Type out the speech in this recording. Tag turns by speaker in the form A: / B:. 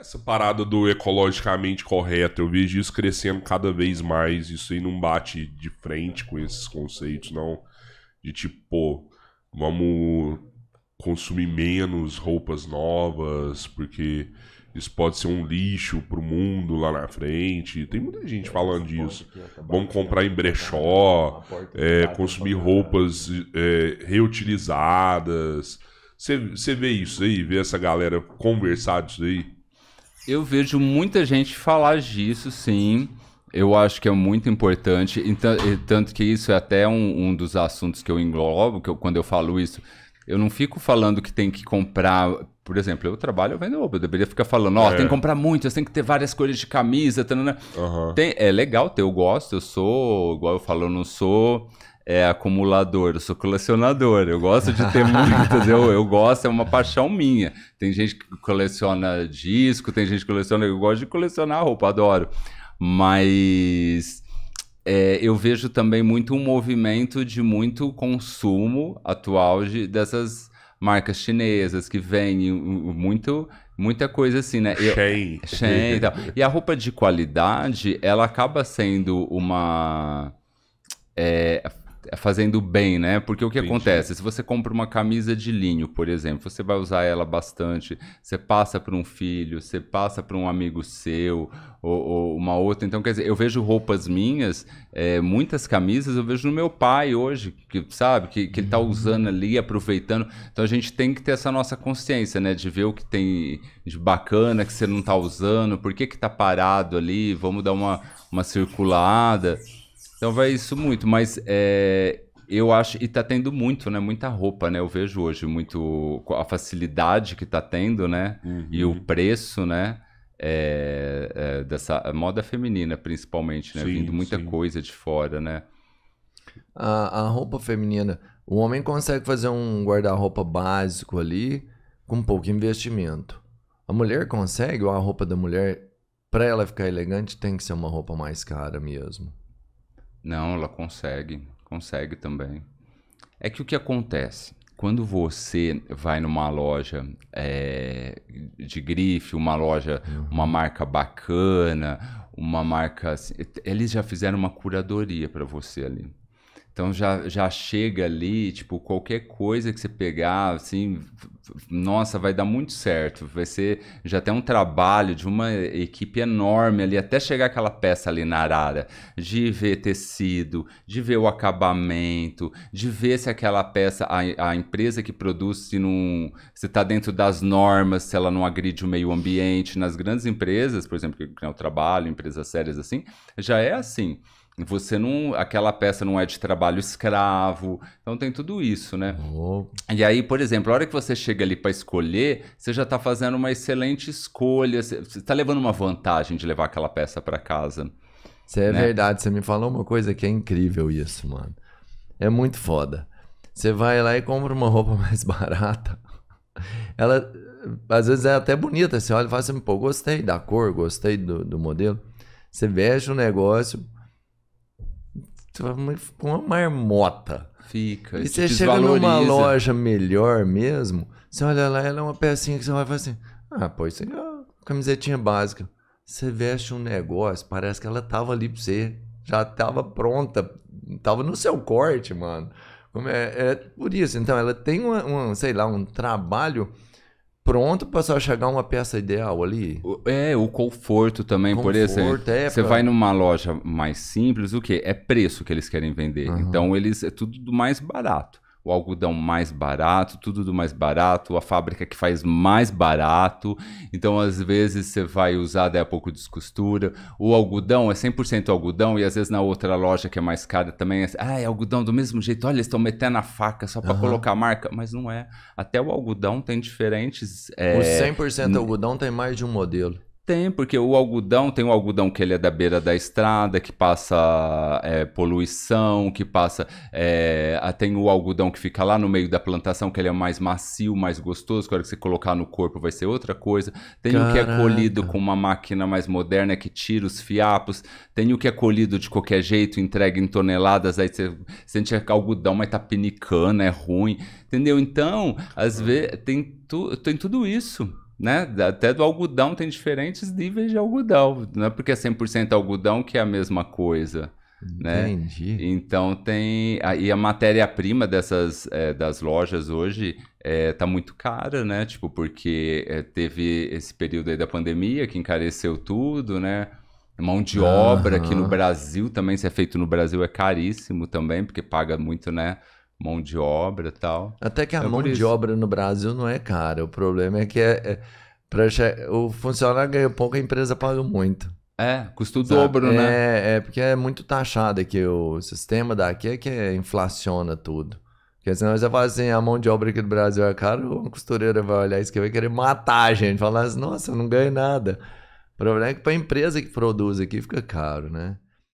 A: Essa parada do ecologicamente correto, eu vejo isso crescendo cada vez mais. Isso aí não bate de frente com esses conceitos, não. De tipo, pô, vamos consumir menos roupas novas, porque isso pode ser um lixo pro mundo lá na frente. Tem muita gente é, falando disso. Tá vamos comprar em brechó, é, consumir roupas é, reutilizadas. Você vê isso aí, vê essa galera conversar disso aí? Eu vejo muita gente falar disso, sim. Eu acho que é muito importante. Então, tanto que isso é até um, um dos assuntos que eu englobo, que eu, quando eu falo isso. Eu não fico falando que tem que comprar. Por exemplo, eu trabalho vendo roupa. Eu deveria ficar falando, ó, oh, é. tem que comprar muito, tem que ter várias cores de camisa. Uhum. Tem, é legal ter, eu gosto, eu sou, igual eu falo, eu não sou é acumulador, eu sou colecionador, eu gosto de ter muitas, eu, eu gosto, é uma paixão minha. Tem gente que coleciona disco, tem gente que coleciona, eu gosto de colecionar roupa, adoro. Mas é, eu vejo também muito um movimento de muito consumo atual de, dessas marcas chinesas que vêm muito muita coisa assim, né? Eu, Shein. Shein e tal. E a roupa de qualidade, ela acaba sendo uma... É, é fazendo bem, né? Porque o que Entendi. acontece? Se você compra uma camisa de linho, por exemplo, você vai usar ela bastante, você passa para um filho, você passa para um amigo seu, ou, ou, uma outra. Então, quer dizer, eu vejo roupas minhas, é, muitas camisas eu vejo no meu pai hoje, que sabe, que, que ele está uhum. usando ali, aproveitando. Então a gente tem que ter essa nossa consciência, né? De ver o que tem de bacana que você não está usando, por que que tá parado ali, vamos dar uma, uma circulada. Então vai isso muito, mas é, eu acho. E tá tendo muito, né? Muita roupa, né? Eu vejo hoje muito a facilidade que tá tendo, né? Uhum. E o uhum. preço, né? É, é, dessa moda feminina, principalmente, né? Sim, Vindo muita sim. coisa de
B: fora, né? A, a roupa feminina. O homem consegue fazer um guarda-roupa básico ali com pouco investimento. A mulher consegue, ou a roupa da mulher, para ela ficar elegante, tem que ser uma roupa mais cara mesmo. Não, ela consegue, consegue também. É que o que acontece?
A: Quando você vai numa loja é, de grife, uma loja, uhum. uma marca bacana, uma marca. Assim, eles já fizeram uma curadoria para você ali. Então já, já chega ali, tipo, qualquer coisa que você pegar, assim, nossa, vai dar muito certo. Vai ser já tem um trabalho de uma equipe enorme ali, até chegar aquela peça ali na arara, de ver tecido, de ver o acabamento, de ver se aquela peça, a, a empresa que produz, se não. se está dentro das normas, se ela não agride o meio ambiente. Nas grandes empresas, por exemplo, que é o trabalho, empresas sérias assim, já é assim você não. Aquela peça não é de trabalho escravo. Então tem tudo isso, né? Oh. E aí, por exemplo, a hora que você chega ali para escolher, você já está fazendo uma excelente escolha. Você está levando uma vantagem de levar aquela peça para casa.
B: Isso é né? verdade. Você me falou uma coisa que é incrível isso, mano. É muito foda. Você vai lá e compra uma roupa mais barata. Ela, às vezes, é até bonita. Você olha e fala assim, pô, gostei da cor, gostei do, do modelo. Você veste o um negócio você vai uma marmota. Fica. E você chega numa loja melhor mesmo, você olha lá, ela é uma pecinha que você vai falar assim: ah, pô, isso aqui é uma camisetinha básica. Você veste um negócio, parece que ela tava ali pra você. Já tava pronta, tava no seu corte, mano. É, é por isso. Então, ela tem um sei lá, um trabalho pronto para só chegar uma peça ideal ali. É, o conforto também, conforto, por exemplo. É, você pra... vai numa loja mais simples, o que?
A: É preço que eles querem vender. Uhum. Então eles é tudo mais barato o algodão mais barato, tudo do mais barato, a fábrica que faz mais barato. Então, às vezes, você vai usar, daí a pouco descostura. O algodão é 100% algodão e às vezes na outra loja que é mais cara também é, ah, é algodão do mesmo jeito. Olha, eles estão metendo a faca só para uhum. colocar a marca. Mas
B: não é. Até o algodão tem diferentes... É, o 100% algodão tem mais de um modelo.
A: Tem, porque o algodão, tem o algodão que ele é da beira da estrada, que passa é, poluição, que passa. É, tem o algodão que fica lá no meio da plantação, que ele é mais macio, mais gostoso, que a hora que você colocar no corpo vai ser outra coisa. Tem Caraca. o que é colhido com uma máquina mais moderna que tira os fiapos. Tem o que é colhido de qualquer jeito, entrega em toneladas, aí você sente é algodão, mas tá pinicando, é ruim. Entendeu? Então, às vezes, tem, tu, tem tudo isso né? Até do algodão tem diferentes níveis de algodão. Não é porque é 100% algodão que é a mesma coisa. Né? Entendi. Então tem. E a matéria-prima dessas é, das lojas hoje é, tá muito cara, né? Tipo, porque é, teve esse período aí da pandemia que encareceu tudo, né? Mão de obra uhum. que no Brasil também, se é feito no Brasil, é caríssimo também, porque paga muito, né? mão de obra tal. Até que a é mão de obra
B: no Brasil não é cara. O problema é que é, é o funcionário ganha pouco, a empresa paga muito. É, custa o dobro, né? é, né? É, porque é muito taxado aqui. O sistema daqui é que é, inflaciona tudo. Porque senão você fala assim, a mão de obra aqui do Brasil é cara, uma costureira vai olhar isso que vai querer matar a gente. Falar assim, nossa, eu não ganho nada. O problema é que para a empresa que produz aqui fica caro, né?